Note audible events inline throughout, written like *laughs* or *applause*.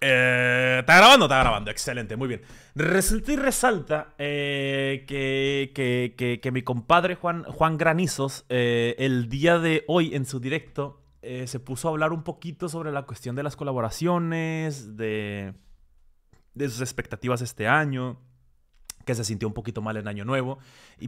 Eh, ¿Está grabando? Está grabando. Excelente, muy bien. Resulta y resalta eh, que, que, que, mi compadre Juan, Juan Granizos, eh, el día de hoy en su directo, se puso a hablar un poquito sobre la cuestión de las colaboraciones, de, de sus expectativas este año que se sintió un poquito mal en Año Nuevo,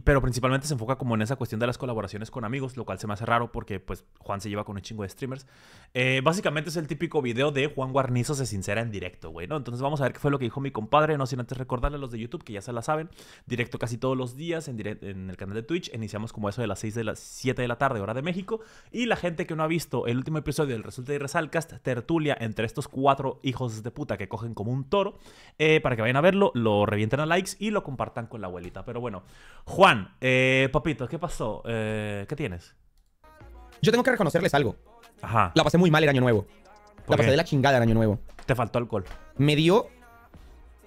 pero principalmente se enfoca como en esa cuestión de las colaboraciones con amigos, lo cual se me hace raro porque pues Juan se lleva con un chingo de streamers. Eh, básicamente es el típico video de Juan Guarnizo se sincera en directo, güey, ¿no? Entonces vamos a ver qué fue lo que dijo mi compadre, no sin antes recordarle a los de YouTube que ya se la saben, directo casi todos los días en, en el canal de Twitch, iniciamos como eso de las 6 de las 7 de la tarde, hora de México, y la gente que no ha visto el último episodio del Resulta y Resalcast, tertulia entre estos cuatro hijos de puta que cogen como un toro, eh, para que vayan a verlo, lo revienten a likes y lo compartan con la abuelita. Pero bueno, Juan, eh, papito, ¿qué pasó? Eh, ¿Qué tienes? Yo tengo que reconocerles algo. Ajá. La pasé muy mal el año nuevo. La pasé de la chingada el año nuevo. Te faltó alcohol. Me dio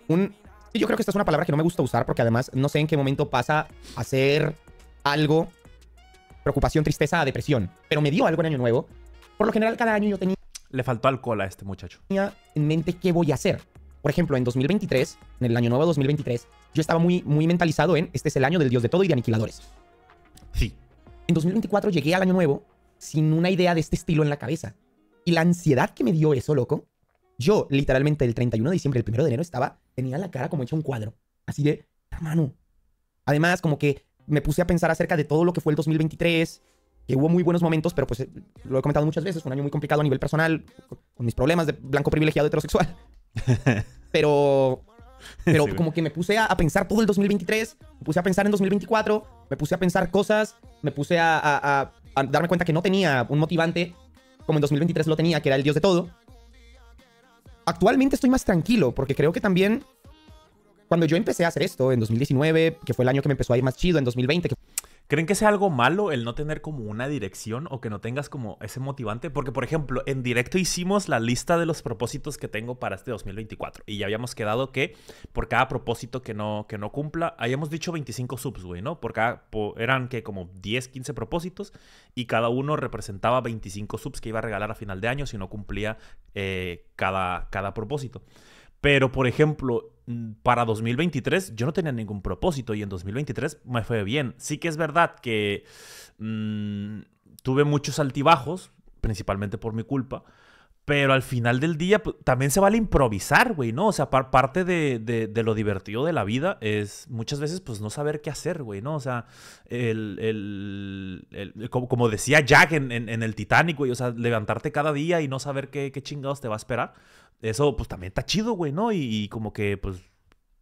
un... Yo creo que esta es una palabra que no me gusta usar porque además no sé en qué momento pasa a ser algo, preocupación, tristeza, depresión. Pero me dio algo en año nuevo. Por lo general cada año yo tenía... Le faltó alcohol a este muchacho. Tenía en mente qué voy a hacer por ejemplo, en 2023, en el año nuevo 2023, yo estaba muy, muy mentalizado en este es el año del dios de todo y de aniquiladores. Sí. En 2024 llegué al año nuevo sin una idea de este estilo en la cabeza. Y la ansiedad que me dio eso, loco, yo literalmente el 31 de diciembre, el 1 de enero estaba, tenía la cara como hecha un cuadro. Así de, hermano. Además, como que me puse a pensar acerca de todo lo que fue el 2023, que hubo muy buenos momentos, pero pues eh, lo he comentado muchas veces, fue un año muy complicado a nivel personal, con mis problemas de blanco privilegiado heterosexual. *laughs* Pero, pero como que me puse a, pensar todo el 2023, me puse a pensar en 2024, me puse a pensar cosas, me puse a, a darme cuenta que no tenía un motivante como en 2023 lo tenía, que era el dios de todo. Actualmente estoy más tranquilo porque creo que también cuando yo empecé a hacer esto en 2019, que fue el año que me empezó a ir más chido, en 2020. Que... ¿Creen que sea algo malo el no tener como una dirección o que no tengas como ese motivante? Porque, por ejemplo, en directo hicimos la lista de los propósitos que tengo para este 2024 y ya habíamos quedado que por cada propósito que no, que no cumpla, habíamos dicho 25 subs, güey, ¿no? Porque eran que como 10, 15 propósitos y cada uno representaba 25 subs que iba a regalar a final de año si no cumplía eh, cada, cada propósito. Pero, por ejemplo, mm, para 2023 yo no tenía ningún propósito y en 2023 me fue bien. Sí que es verdad que mm, tuve muchos altibajos, principalmente por mi culpa, pero al final del día pues, también se vale improvisar, güey, ¿no? O sea, parte de, lo divertido de la vida es muchas veces, pues, no saber qué hacer, güey, ¿no? O sea, el, como, decía Jack en, el Titanic, güey, o sea, levantarte cada día y no saber qué, chingados te va a esperar. Eso, pues, también está chido, güey, ¿no? Y, como que, pues,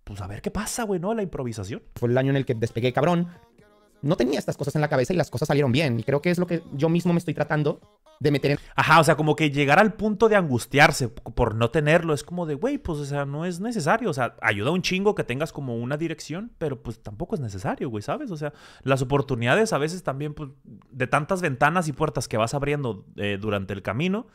pues, a ver qué pasa, güey, ¿no? La improvisación. Fue el año en el que despegué, cabrón, no tenía estas cosas en la cabeza y las cosas salieron bien. Y creo que es lo que yo mismo me estoy tratando de meter en... Ajá, o sea, como que llegar al punto de angustiarse por no tenerlo es como de, güey, pues, o sea, no es necesario. O sea, ayuda un chingo que tengas como una dirección, pero pues tampoco es necesario, güey, ¿sabes? O sea, las oportunidades a veces también, pues, de tantas ventanas y puertas que vas abriendo eh, durante el camino,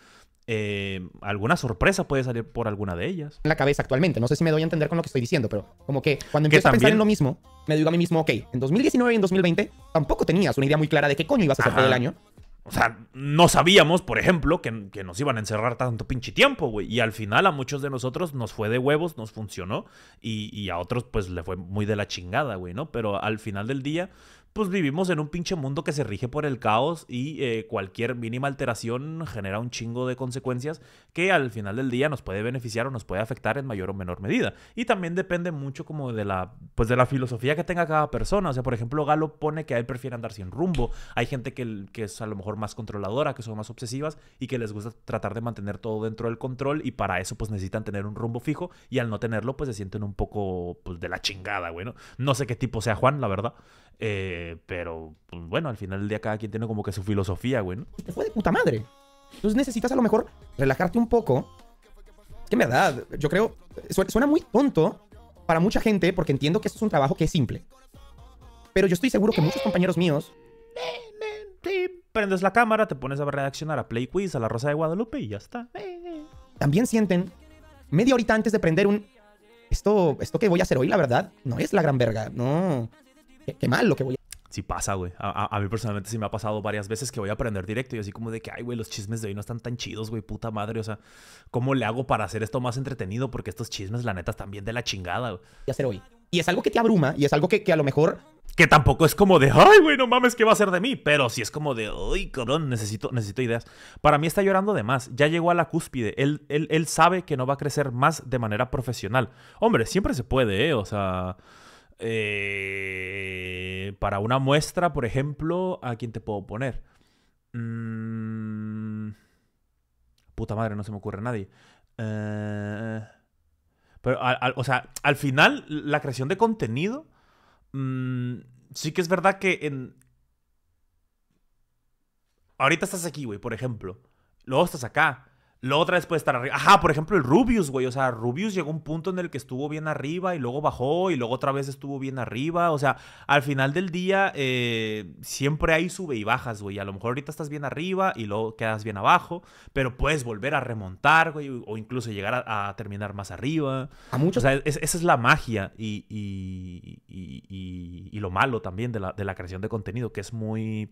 eh, alguna sorpresa puede salir por alguna de ellas. En la cabeza actualmente, no sé si me doy a entender con lo que estoy diciendo, pero como que cuando empiezo a pensar en lo mismo, me digo a mí mismo, ok, en 2019 y en 2020 tampoco tenías una idea muy clara de qué coño ibas a hacer el año. O sea, no sabíamos, por ejemplo, que, nos iban a encerrar tanto pinche tiempo, güey. Y al final a muchos de nosotros nos fue de huevos, nos funcionó. Y, y a otros, pues, le fue muy de la chingada, güey, ¿no? Pero al final del día, pues vivimos en un pinche mundo que se rige por el caos y eh, cualquier mínima alteración genera un chingo de consecuencias que al final del día nos puede beneficiar o nos puede afectar en mayor o menor medida. Y también depende mucho como de la, pues de la filosofía que tenga cada persona. O sea, por ejemplo, Galo pone que a él prefiere andar sin rumbo. Hay gente que, que es a lo mejor más controladora, que son más obsesivas y que les gusta tratar de mantener todo dentro del control y para eso pues necesitan tener un rumbo fijo y al no tenerlo pues se sienten un poco pues, de la chingada, bueno, No, no sé qué tipo sea Juan, la verdad. Eh, pero pues, bueno, al final del día cada quien tiene como que su filosofía, güey. ¿no? Te fue de puta madre. Entonces necesitas a lo mejor relajarte un poco. Es que en verdad, yo creo, suena muy tonto para mucha gente porque entiendo que esto es un trabajo que es simple. Pero yo estoy seguro que muchos compañeros míos... prendes la cámara, te pones a reaccionar a Play Quiz, a La Rosa de Guadalupe y ya está. También sienten, media horita antes de prender un... Esto, esto que voy a hacer hoy, la verdad, no es la gran verga, no qué, mal lo que voy a Sí pasa, güey. A, mí personalmente sí me ha pasado varias veces que voy a aprender directo y así como de que, ay, güey, los chismes de hoy no están tan chidos, güey, puta madre. O sea, ¿cómo le hago para hacer esto más entretenido? Porque estos chismes, la neta, están bien de la chingada, güey. Y hacer hoy. Y es algo que te abruma y es algo que, a lo mejor... Que tampoco es como de, ay, güey, no mames, ¿qué va a hacer de mí? Pero sí es como de, ay, cabrón, necesito, necesito ideas. Para mí está llorando de más. Ya llegó a la cúspide. Él, él, él sabe que no va a crecer más de manera profesional. Hombre, siempre se puede, ¿eh? O sea... Eh, para una muestra, por ejemplo, ¿a quién te puedo poner? Mm, puta madre, no se me ocurre nadie. Eh, pero, o sea, al final, la creación de contenido, mm, sí que es verdad que en... Ahorita estás aquí, güey, por ejemplo. Luego estás acá. Luego otra vez puede estar arriba. Ajá, por ejemplo, el Rubius, güey. O sea, Rubius llegó a un punto en el que estuvo bien arriba y luego bajó y luego otra vez estuvo bien arriba. O sea, al final del día eh, siempre hay sube y bajas, güey. A lo mejor ahorita estás bien arriba y luego quedas bien abajo, pero puedes volver a remontar, güey, o incluso llegar a, terminar más arriba. A muchos. O sea, esa es la magia y, y, y, lo malo también de la, de la creación de contenido, que es muy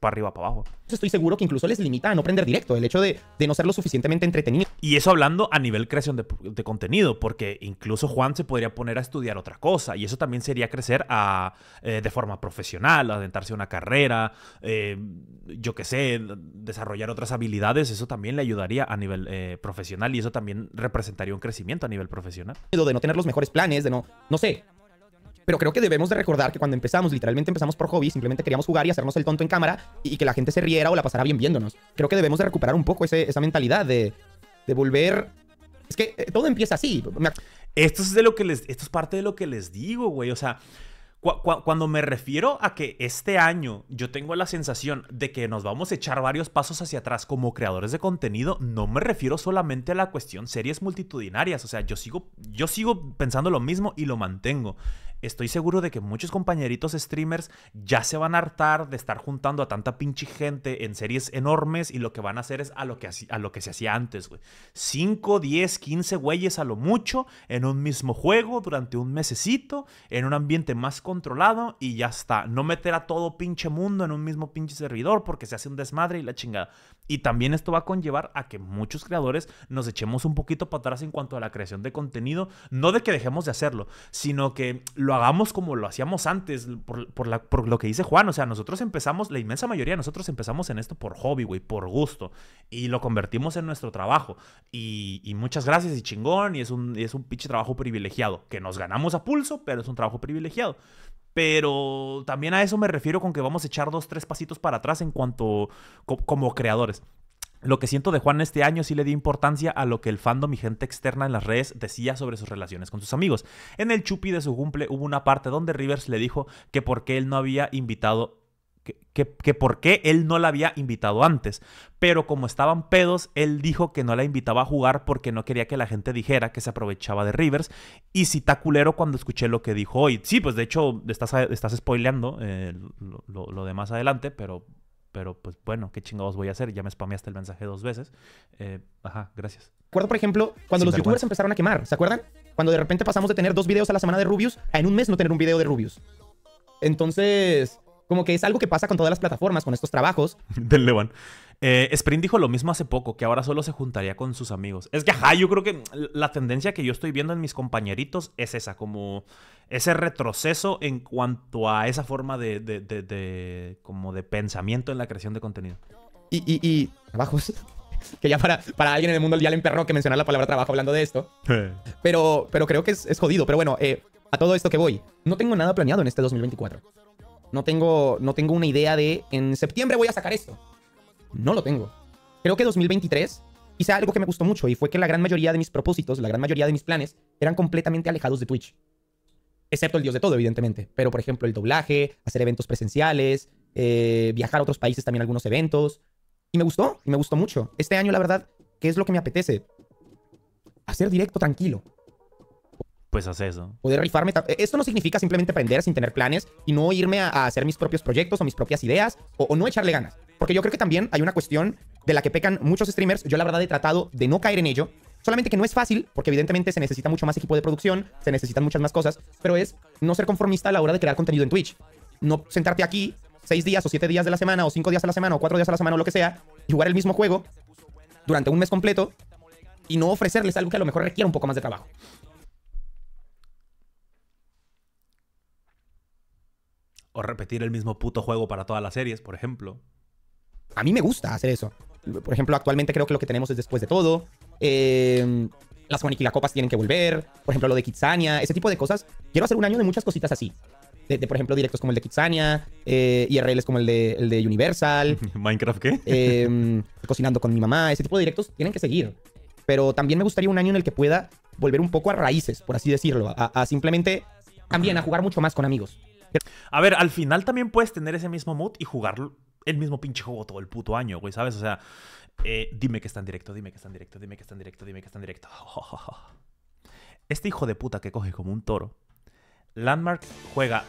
para arriba, para abajo. Estoy seguro que incluso les limita a no prender directo, el hecho de, no ser lo suficientemente entretenido. Y eso hablando a nivel creación de, contenido, porque incluso Juan se podría poner a estudiar otra cosa y eso también sería crecer a, eh, de forma profesional, adentrarse a una carrera, eh, yo qué sé, desarrollar otras habilidades, eso también le ayudaría a nivel eh, profesional y eso también representaría un crecimiento a nivel profesional. De no tener los mejores planes, de no, no sé, pero creo que debemos de recordar que cuando empezamos, literalmente empezamos por hobby, simplemente queríamos jugar y hacernos el tonto en cámara y, que la gente se riera o la pasara bien viéndonos. Creo que debemos de recuperar un poco esa mentalidad de, de volver... Es que eh, todo empieza así. Esto es, de lo que les, esto es parte de lo que les digo, güey. O sea, cuando me refiero a que este año yo tengo la sensación de que nos vamos a echar varios pasos hacia atrás como creadores de contenido, no me refiero solamente a la cuestión series multitudinarias. O sea, yo sigo, yo sigo pensando lo mismo y lo mantengo estoy seguro de que muchos compañeritos streamers ya se van a hartar de estar juntando a tanta pinche gente en series enormes y lo que van a hacer es a lo que, a lo que se hacía antes, güey. 5, 10, 15 güeyes a lo mucho en un mismo juego durante un mesecito, en un ambiente más controlado y ya está. No meter a todo pinche mundo en un mismo pinche servidor porque se hace un desmadre y la chingada. Y también esto va a conllevar a que muchos creadores nos echemos un poquito para atrás en cuanto a la creación de contenido. No de que dejemos de hacerlo, sino que lo hagamos como lo hacíamos antes, por, lo que dice Juan. O sea, nosotros empezamos, la inmensa mayoría de nosotros empezamos en esto por hobby, güey, por gusto. Y lo convertimos en nuestro trabajo. Y, muchas gracias y chingón. Y es un, es un pinche trabajo privilegiado. Que nos ganamos a pulso, pero es un trabajo privilegiado. Pero también a eso me refiero con que vamos a echar dos, tres pasitos para atrás en cuanto como creadores lo que siento de Juan este año sí le di importancia a lo que el fandom y gente externa en las redes decía sobre sus relaciones con sus amigos. En el chupi de su cumple hubo una parte donde Rivers le dijo que por qué él no había invitado que, que, por qué él no la había invitado antes. Pero como estaban pedos, él dijo que no la invitaba a jugar porque no quería que la gente dijera que se aprovechaba de Rivers. Y si culero cuando escuché lo que dijo hoy. Sí, pues de hecho estás, estás spoileando eh, lo, lo, lo de más adelante, pero pero pues bueno, ¿qué chingados voy a hacer? Ya me spameaste el mensaje dos veces. Eh, ajá, gracias. Recuerdo, por ejemplo, cuando los youtubers empezaron a quemar, ¿se acuerdan? Cuando de repente pasamos de tener dos videos a la semana de Rubius a en un mes no tener un video de Rubius. Entonces, como que es algo que pasa con todas las plataformas, con estos trabajos. *laughs* Del Levan. Eh, Sprint dijo lo mismo hace poco, que ahora solo se juntaría con sus amigos. Es que, ajá, yo creo que la tendencia que yo estoy viendo en mis compañeritos es esa, como ese retroceso en cuanto a esa forma de, de, de, como de pensamiento en la creación de contenido. Y, y, y, trabajos. *laughs* Que ya para, para alguien en el mundo ya le emperró que mencionar la palabra trabajo hablando de esto. pero, pero creo que es, jodido. Pero bueno, eh, a todo esto que voy, no tengo nada planeado en este 2024. No tengo, no tengo una idea de en septiembre voy a sacar esto no lo tengo. Creo que 2023 hice algo que me gustó mucho y fue que la gran mayoría de mis propósitos, la gran mayoría de mis planes, eran completamente alejados de Twitch. Excepto el Dios de todo, evidentemente. Pero, por ejemplo, el doblaje, hacer eventos presenciales, eh, viajar a otros países también algunos eventos. Y me gustó, y me gustó mucho. Este año, la verdad, ¿qué es lo que me apetece? Hacer directo tranquilo pues haz eso. Poder rifarme. E-, esto no significa simplemente aprender sin tener planes y no irme a, hacer mis propios proyectos o mis propias ideas o, no echarle ganas. Porque yo creo que también hay una cuestión de la que pecan muchos streamers. Yo la verdad he tratado de no caer en ello. Solamente que no es fácil, porque evidentemente se necesita mucho más equipo de producción, se necesitan muchas más cosas, pero es no ser conformista a la hora de crear contenido en Twitch. No sentarte aquí seis días o siete días de la semana o cinco días a la semana o cuatro días a la semana o lo que sea y jugar el mismo juego durante un mes completo y no ofrecerles algo que a lo mejor requiera un poco más de trabajo. O repetir el mismo puto juego para todas las series, por ejemplo. A mí me gusta hacer eso. Por ejemplo, actualmente creo que lo que tenemos es después de todo. Eh, las copas tienen que volver. Por ejemplo, lo de Kitsania, ese tipo de cosas. Quiero hacer un año de muchas cositas así. De, por ejemplo, directos como el de Kitsania, eh, IRLs como el de, el de Universal. *laughs* ¿Minecraft qué? Em, *laughs* cocinando con mi mamá. Ese tipo de directos tienen que seguir. Pero también me gustaría un año en el que pueda volver un poco a raíces, por así decirlo. a simplemente también a jugar mucho más con amigos. A ver, al final también puedes tener ese mismo mood y jugar el mismo pinche juego todo el puto año, güey, ¿sabes? O sea, eh, dime que está en directo, dime que está en directo, dime que está en directo, dime que está en directo. *laughs* Este hijo de puta que coge como un toro, Landmark juega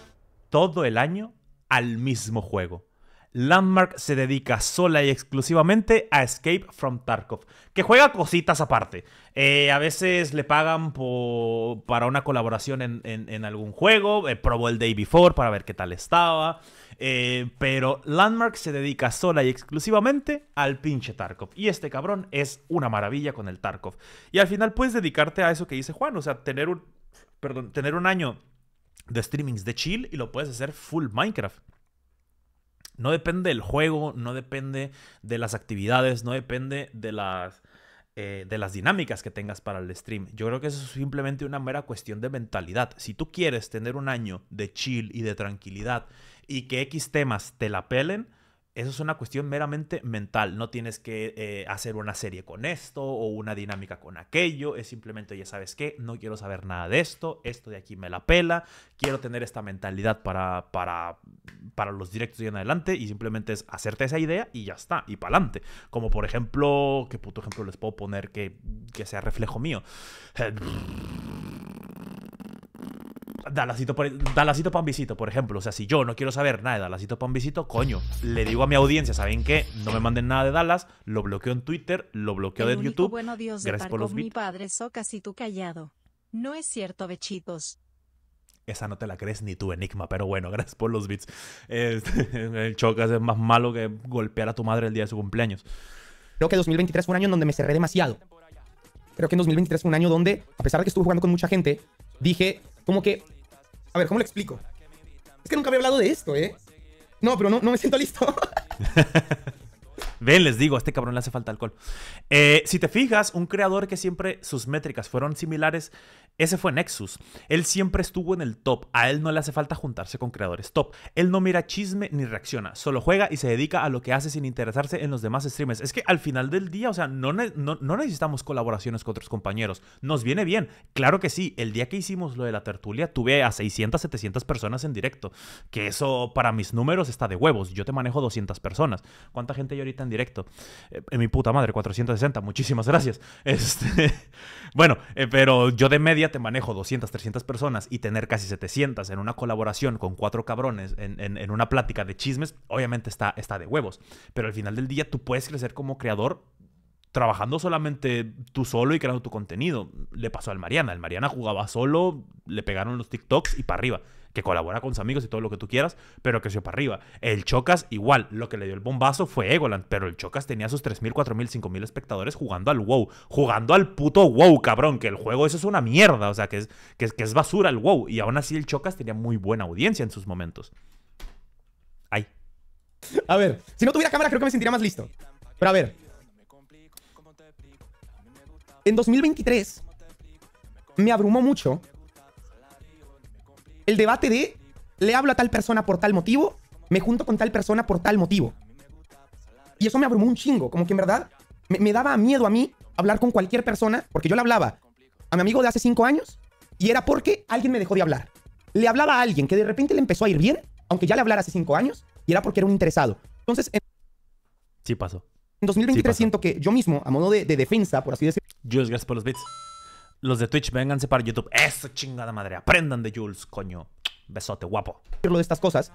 todo el año al mismo juego. Landmark se dedica sola y exclusivamente a Escape from Tarkov, que juega cositas aparte. Eh, a veces le pagan para una colaboración en, algún juego, eh, probó el Day Before para ver qué tal estaba, eh, pero Landmark se dedica sola y exclusivamente al pinche Tarkov. Y este cabrón es una maravilla con el Tarkov. Y al final puedes dedicarte a eso que dice Juan, o sea, tener un, tener un año de streamings de chill y lo puedes hacer full Minecraft. No depende del juego, no depende de las actividades, no depende de las, eh, de las dinámicas que tengas para el stream. Yo creo que eso es simplemente una mera cuestión de mentalidad. Si tú quieres tener un año de chill y de tranquilidad y que X temas te la pelen, eso es una cuestión meramente mental. No tienes que eh, hacer una serie con esto o una dinámica con aquello. Es simplemente, ya sabes qué, no quiero saber nada de esto. Esto de aquí me la pela. Quiero tener esta mentalidad para, para, para los directos y en adelante. Y simplemente es hacerte esa idea y ya está. Y para adelante. Como por ejemplo, ¿qué puto ejemplo les puedo poner que, que sea reflejo mío? *laughs* Dalasito, Pambisito, por ejemplo. O sea, si yo no quiero saber nada de Dalasito Pambisito, coño, le digo a mi audiencia, ¿saben qué? No me manden nada de Dallas, lo bloqueo en Twitter, lo bloqueo en de YouTube. Bueno, Dios Gracias por los mi padre so casi tú callado. No es cierto, bechitos. Esa no te la crees ni tu enigma, pero bueno, *laughs* gracias por los bits. Este, *laughs* el chocas es más malo que golpear a tu madre el día de su cumpleaños. Creo que 2023 fue un año donde me cerré demasiado. Creo que en 2023 fue un año donde, a pesar de que estuve jugando con mucha gente, dije como que a ver, ¿cómo le explico? Es que nunca había hablado de esto, ¿eh? No, pero no, me siento listo. *laughs* Ven, les digo, a este cabrón le hace falta alcohol. Eh, si te fijas, un creador que siempre sus métricas fueron similares ese fue Nexus. Él siempre estuvo en el top. A él no le hace falta juntarse con creadores top. Él no mira chisme ni reacciona. Solo juega y se dedica a lo que hace sin interesarse en los demás streamers. Es que al final del día, o sea, no, no, necesitamos colaboraciones con otros compañeros. Nos viene bien. Claro que sí. El día que hicimos lo de la tertulia, tuve a 600, 700 personas en directo. Que eso para mis números está de huevos. Yo te manejo 200 personas. ¿Cuánta gente hay ahorita en directo? Eh, en mi puta madre, 460. Muchísimas gracias. *laughs* Este, bueno, eh, pero yo de media te manejo 200, 300 personas y tener casi 700 en una colaboración con cuatro cabrones en, una plática de chismes, obviamente está, está de huevos. Pero al final del día tú puedes crecer como creador trabajando solamente tú solo y creando tu contenido. Le pasó al Mariana. El Mariana jugaba solo, le pegaron los TikToks y para arriba que colabora con sus amigos y todo lo que tú quieras, pero que creció para arriba. El Chocas, igual, lo que le dio el bombazo fue Egoland, pero el Chocas tenía sus 3.000, 4.000, 5.000 espectadores jugando al WoW, jugando al puto WoW, cabrón, que el juego eso es una mierda, o sea, que es, que es, que es basura el WoW, y aún así el Chocas tenía muy buena audiencia en sus momentos. Ay. A ver, si no tuviera cámara creo que me sentiría más listo. Pero a ver. En 2023 me abrumó mucho el debate de le hablo a tal persona por tal motivo, me junto con tal persona por tal motivo. Y eso me abrumó un chingo, como que en verdad me, daba miedo a mí hablar con cualquier persona, porque yo le hablaba a mi amigo de hace cinco años y era porque alguien me dejó de hablar. Le hablaba a alguien que de repente le empezó a ir bien, aunque ya le hablara hace cinco años, y era porque era un interesado. Entonces... En sí pasó. En 2023 siento que yo mismo, a modo de, defensa, por así decirlo... Yo gracias por los bits. Los de Twitch, vénganse para YouTube. Eso, chingada madre. Aprendan de Jules, coño. Besote, guapo. lo de estas cosas,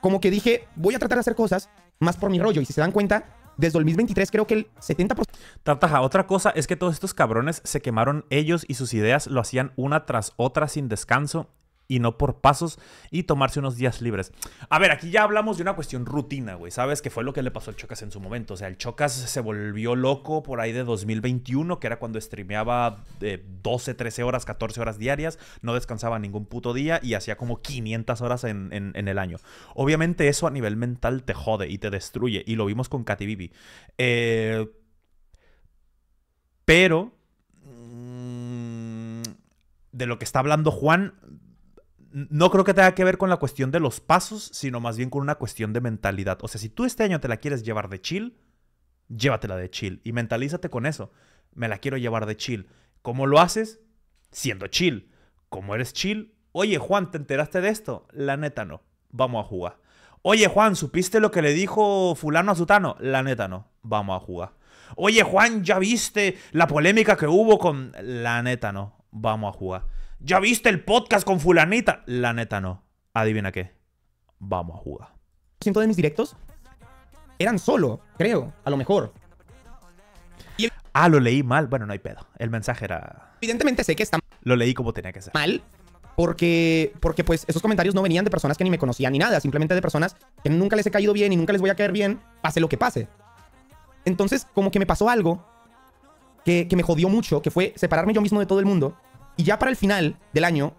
como que dije, voy a tratar de hacer cosas más por mi rollo. Y si se dan cuenta, desde el 2023 creo que el 70%... Tartaja, otra cosa es que todos estos cabrones se quemaron ellos y sus ideas lo hacían una tras otra sin descanso y no por pasos y tomarse unos días libres. A ver, aquí ya hablamos de una cuestión rutina, güey. ¿Sabes qué fue lo que le pasó al Chocas en su momento? O sea, el Chocas se volvió loco por ahí de 2021, que era cuando streameaba de 12, 13 horas, 14 horas diarias, no descansaba ningún puto día y hacía como 500 horas en, el año. Obviamente eso a nivel mental te jode y te destruye y lo vimos con Katy Bibi. Eh, pero... Mm, de lo que está hablando Juan, no creo que tenga que ver con la cuestión de los pasos, sino más bien con una cuestión de mentalidad. O sea, si tú este año te la quieres llevar de chill, llévatela de chill y mentalízate con eso. Me la quiero llevar de chill. ¿Cómo lo haces? Siendo chill. ¿Cómo eres chill? Oye, Juan, ¿te enteraste de esto? La neta no. Vamos a jugar. Oye, Juan, ¿supiste lo que le dijo fulano a Zutano? La neta no. Vamos a jugar. Oye, Juan, ¿ya viste la polémica que hubo con... La neta no. Vamos a jugar. ¿Ya viste el podcast con fulanita? La neta no. Adivina qué. Vamos a jugar. ¿Ciento de mis directos? Eran solo, creo, a lo mejor. Ah, lo leí mal. Bueno, no hay pedo. El mensaje era... Evidentemente sé que está... Lo leí como tenía que ser. Mal, porque, porque pues esos comentarios no venían de personas que ni me conocían ni nada, simplemente de personas que nunca les he caído bien y nunca les voy a caer bien, pase lo que pase. Entonces, como que me pasó algo que me jodió mucho, que fue separarme yo mismo de todo el mundo y ya para el final del año,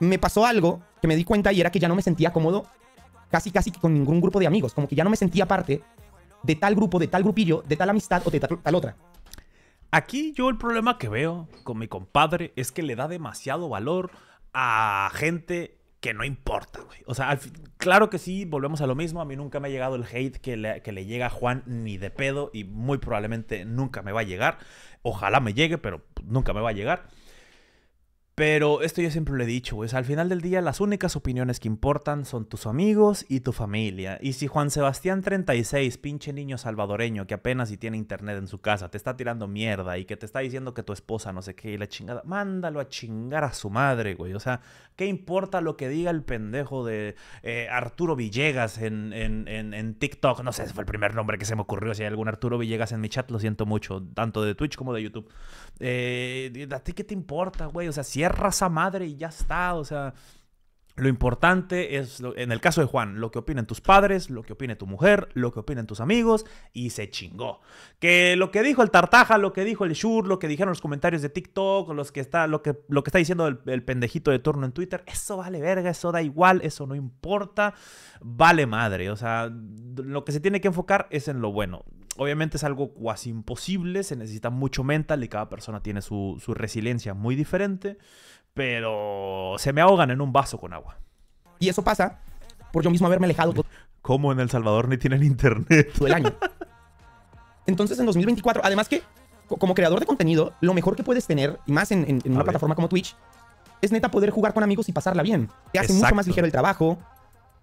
me pasó algo que me di cuenta y era que ya no me sentía cómodo casi casi con ningún grupo de amigos. Como que ya no me sentía parte de tal grupo, de tal grupillo, de tal amistad o de tal, otra. Aquí yo el problema que veo con mi compadre es que le da demasiado valor a gente que no importa, güey. O sea, claro que sí, volvemos a lo mismo. A mí nunca me ha llegado el hate que le, llega a Juan ni de pedo y muy probablemente nunca me va a llegar. Ojalá me llegue, pero nunca me va a llegar. Pero esto yo siempre lo he dicho, güey. Al final del día, las únicas opiniones que importan son tus amigos y tu familia. Y si Juan Sebastián 36, pinche niño salvadoreño que apenas si tiene internet en su casa, te está tirando mierda y que te está diciendo que tu esposa no sé qué y la chingada, mándalo a chingar a su madre, güey. O sea, ¿qué importa lo que diga el pendejo de eh, Arturo Villegas en, TikTok? No sé, fue el primer nombre que se me ocurrió. Si hay algún Arturo Villegas en mi chat, lo siento mucho, tanto de Twitch como de YouTube. Eh, ¿A ti qué te importa, güey? O sea, si raza madre y ya está, o sea, lo importante es, en el caso de Juan, lo que opinen tus padres, lo que opine tu mujer, lo que opinen tus amigos, y se chingó. Que lo que dijo el Tartaja, lo que dijo el Shur, lo que dijeron los comentarios de TikTok, los que está, lo, que, lo que está diciendo el, el pendejito de turno en Twitter, eso vale verga, eso da igual, eso no importa, vale madre. O sea, lo que se tiene que enfocar es en lo bueno. Obviamente es algo cuasi imposible, se necesita mucho mental y cada persona tiene su, resiliencia muy diferente, pero se me ahogan en un vaso con agua. Y eso pasa por yo mismo haberme alejado todo ¿Cómo en El Salvador ni tienen internet? todo el año. Entonces en 2024, además que como creador de contenido, lo mejor que puedes tener, y más en, una plataforma como Twitch, es neta poder jugar con amigos y pasarla bien. Te hace mucho más ligero el trabajo,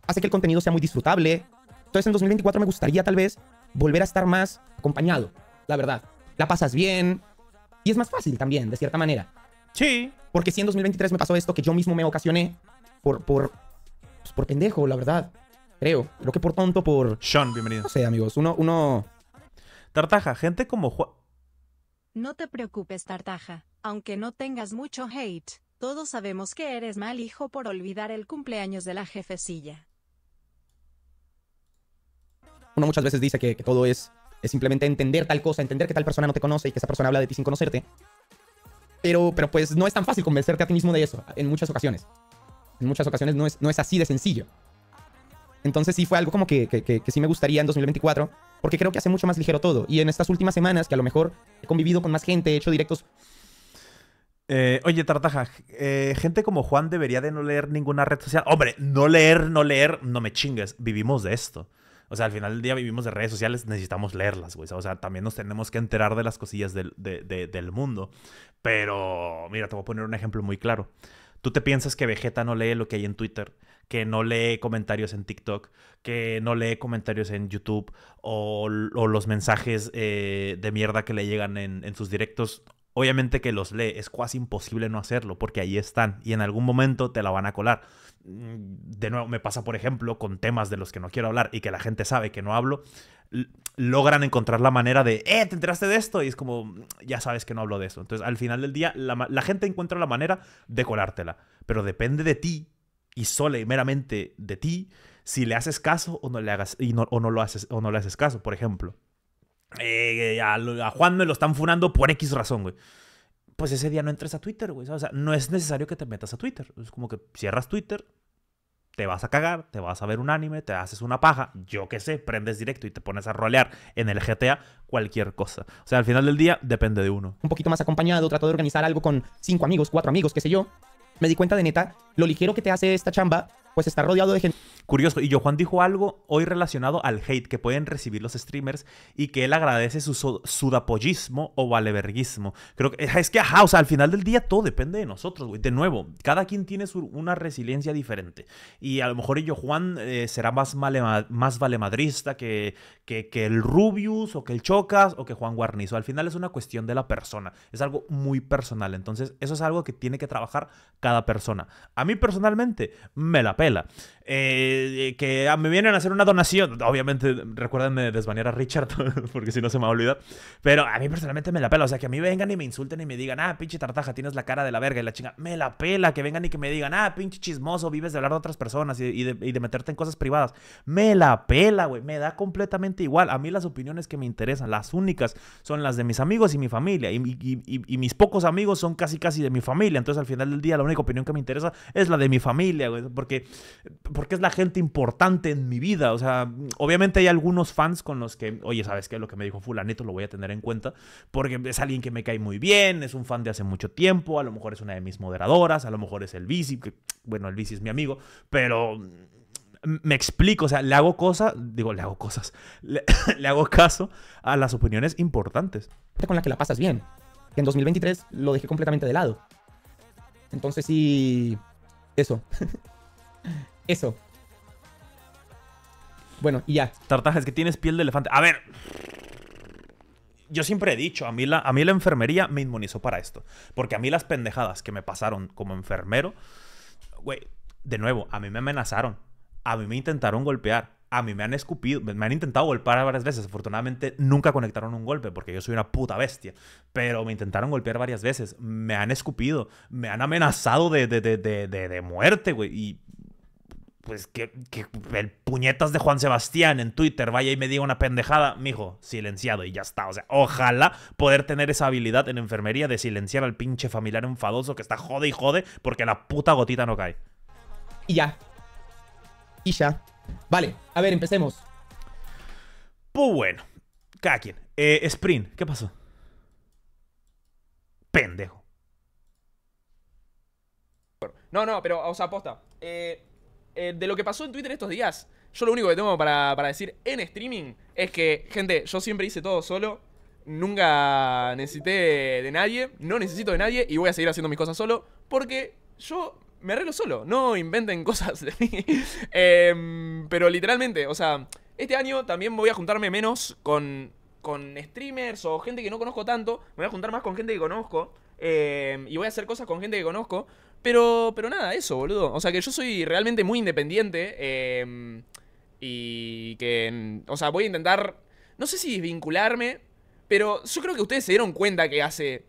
hace que el contenido sea muy disfrutable. Entonces en 2024 me gustaría tal vez volver a estar más acompañado, la verdad. La pasas bien y es más fácil también, de cierta manera. Sí. Porque si en 2023 me pasó esto que yo mismo me ocasioné por, por, pues, por pendejo, la verdad. Creo. Creo que por tonto, por... Sean, bienvenido. No amigos. Uno, uno... Tartaja, gente como Juan... No te preocupes, Tartaja. Aunque no tengas mucho hate, todos sabemos que eres mal hijo por olvidar el cumpleaños de la jefecilla. Uno muchas veces dice que, todo es, es, simplemente entender tal cosa, entender que tal persona no te conoce y que esa persona habla de ti sin conocerte. Pero, pero pues no es tan fácil convencerte a ti mismo de eso, en muchas ocasiones. En muchas ocasiones no es, no es así de sencillo. Entonces sí fue algo como que, sí me gustaría en 2024, porque creo que hace mucho más ligero todo. Y en estas últimas semanas, que a lo mejor he convivido con más gente, he hecho directos... Eh, oye, Tartaja, eh, gente como Juan debería de no leer ninguna red social. Hombre, no leer, no leer, no me chingues, vivimos de esto. O sea, al final del día vivimos de redes sociales, necesitamos leerlas, güey. O sea, también nos tenemos que enterar de las cosillas del, mundo. Pero, mira, te voy a poner un ejemplo muy claro. Tú te piensas que Vegeta no lee lo que hay en Twitter, que no lee comentarios en TikTok, que no lee comentarios en YouTube o, los mensajes eh, de mierda que le llegan en, en, sus directos obviamente que los lee, es casi imposible no hacerlo porque ahí están y en algún momento te la van a colar. Mm, de nuevo, me pasa, por ejemplo, con temas de los que no quiero hablar y que la gente sabe que no hablo, logran encontrar la manera de, eh, te enteraste de esto y es como, ya sabes que no hablo de eso. Entonces, al final del día, la, gente encuentra la manera de colártela, pero depende de ti y solo y meramente de ti si le haces caso o no le hagas no lo haces o no le haces caso, por ejemplo. Eh, a, Juan me lo están funando por X razón, güey. Pues ese día no entres a Twitter, güey. O sea, no es necesario que te metas a Twitter. Es como que cierras Twitter, te vas a cagar, te vas a ver un anime, te haces una paja, yo qué sé, prendes directo y te pones a rolear en el GTA cualquier cosa. O sea, al final del día depende de uno. Un poquito más acompañado, trato de organizar algo con cinco amigos, cuatro amigos, qué sé yo. Me di cuenta de neta lo ligero que te hace esta chamba, pues está rodeado de gente. Curioso, y yo Juan dijo algo hoy relacionado al hate que pueden recibir los streamers y que él agradece su sudapollismo o valeverguismo. Creo que es que, ajá, o sea, al final del día todo depende de nosotros, güey. De nuevo, cada quien tiene una resiliencia diferente. Y a lo mejor yo Juan eh, será más, más valemadrista que, que, que el Rubius o que el Chocas o que Juan Guarnizo. Al final es una cuestión de la persona. Es algo muy personal. Entonces, eso es algo que tiene que trabajar cada persona. A mí personalmente me la pela. Eh, que ah, me vienen a hacer una donación. Obviamente, recuérdenme desbanear a Richard, *laughs* porque si no se me va a olvidar. Pero a mí personalmente me la pela. O sea, que a mí vengan y me insulten y me digan, ah, pinche tartaja, tienes la cara de la verga y la chinga. Me la pela. Que vengan y que me digan, ah, pinche chismoso, vives de hablar de otras personas y, de, meterte en cosas privadas. Me la pela, güey. Me da completamente igual. A mí las opiniones que me interesan, las únicas, son las de mis amigos y mi familia. Y, y mis pocos amigos son casi, casi de mi familia. Entonces, al final del día, la única opinión que me interesa es la de mi familia, güey. Porque porque es la gente importante en mi vida. O sea, obviamente hay algunos fans con los que, oye, ¿sabes qué? Lo que me dijo fulanito lo voy a tener en cuenta, porque es alguien que me cae muy bien, es un fan de hace mucho tiempo, a lo mejor es una de mis moderadoras, a lo mejor es el bici, bueno, el bici es mi amigo, pero me explico, o sea, le hago cosas, digo, le hago cosas, *laughs* le, hago caso a las opiniones importantes. Con la que la pasas bien. En 2023 lo dejé completamente de lado. Entonces sí, eso. *laughs* Eso. Bueno, y ya. Tartaja, es que tienes piel de elefante. A ver. Yo siempre he dicho, a mí, la, a mí la enfermería me inmunizó para esto. Porque a mí las pendejadas que me pasaron como enfermero, güey, de nuevo, a mí me amenazaron. A mí me intentaron golpear. A mí me han escupido, me han intentado golpear varias veces. Afortunadamente nunca conectaron un golpe porque yo soy una puta bestia. Pero me intentaron golpear varias veces. Me han escupido. Me han amenazado de, de, de muerte, güey. Y pues que, el puñetas de Juan Sebastián en Twitter vaya y me diga una pendejada, mijo, silenciado y ya está. O sea, ojalá poder tener esa habilidad en enfermería de silenciar al pinche familiar enfadoso que está jode y jode porque la puta gotita no cae. Y ya. Y ya. Vale, a ver, empecemos. Pues bueno, cada quien. Eh, sprint, ¿qué pasó? Pendejo. No, no, pero, o sea, aposta. Eh, eh, de lo que pasó en Twitter estos días, yo lo único que tengo para, decir en streaming es que, gente, yo siempre hice todo solo. Nunca necesité de nadie, no necesito de nadie y voy a seguir haciendo mis cosas solo porque yo me arreglo solo, no inventen *laughs* cosas de mí. Em, pero literalmente, o sea, este año también voy a juntarme menos con, con streamers o gente que no conozco tanto, me voy a juntar más con gente que conozco em, y voy a hacer cosas con gente que conozco pero, pero nada, eso, boludo. O sea que yo soy realmente muy independiente. Em, y que, o sea, voy a intentar, no sé si desvincularme, pero yo creo que ustedes se dieron cuenta que hace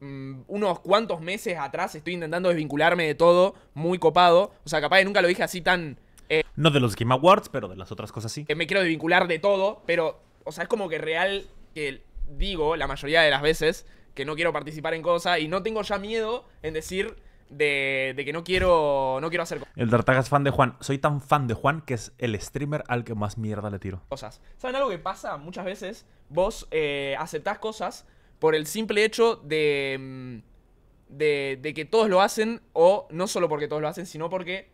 mm, unos cuantos meses atrás estoy intentando desvincularme de todo, muy copado. O sea, capaz que nunca lo dije así tan... Eh, no de los Game Awards, pero de las otras cosas sí. Que me quiero desvincular de todo, pero, o sea, es como que real que digo la mayoría de las veces que no quiero participar en cosas y no tengo ya miedo en decir de, que no quiero, no quiero hacer El Tartagas es fan de Juan. Soy tan fan de Juan que es el streamer al que más mierda le tiro. Cosas. ¿Saben algo que pasa? Muchas veces vos eh, aceptás cosas por el simple hecho de, mm, de, que todos lo hacen o no solo porque todos lo hacen, sino porque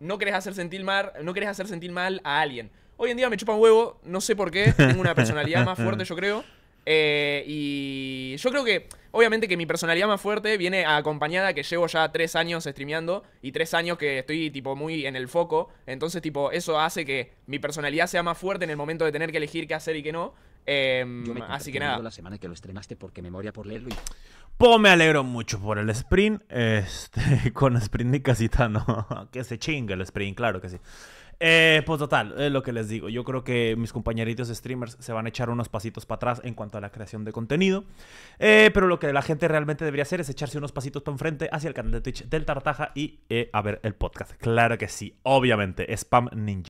no querés hacer sentir mal, no querés hacer sentir mal a alguien. Hoy en día me chupan huevo, no sé por qué, tengo una personalidad más fuerte yo creo. Eh, y yo creo que, obviamente que mi personalidad más fuerte viene acompañada que llevo ya tres años streameando y tres años que estoy tipo muy en el foco. Entonces tipo eso hace que mi personalidad sea más fuerte en el momento de tener que elegir qué hacer y qué no. Em, así que nada. La semana que lo estrenaste porque memoria por leerlo. me alegro mucho por el sprint. Este, *laughs* con sprint y casita, no. *laughs* que se chinga el sprint, claro que sí. Eh, pues total, es lo que les digo. Yo creo que mis compañeritos streamers se van a echar unos pasitos para atrás en cuanto a la creación de contenido. Eh, pero lo que la gente realmente debería hacer es echarse unos pasitos para enfrente hacia el canal de Twitch del Tartaja y eh, a ver el podcast. Claro que sí, obviamente, Spam Ninja.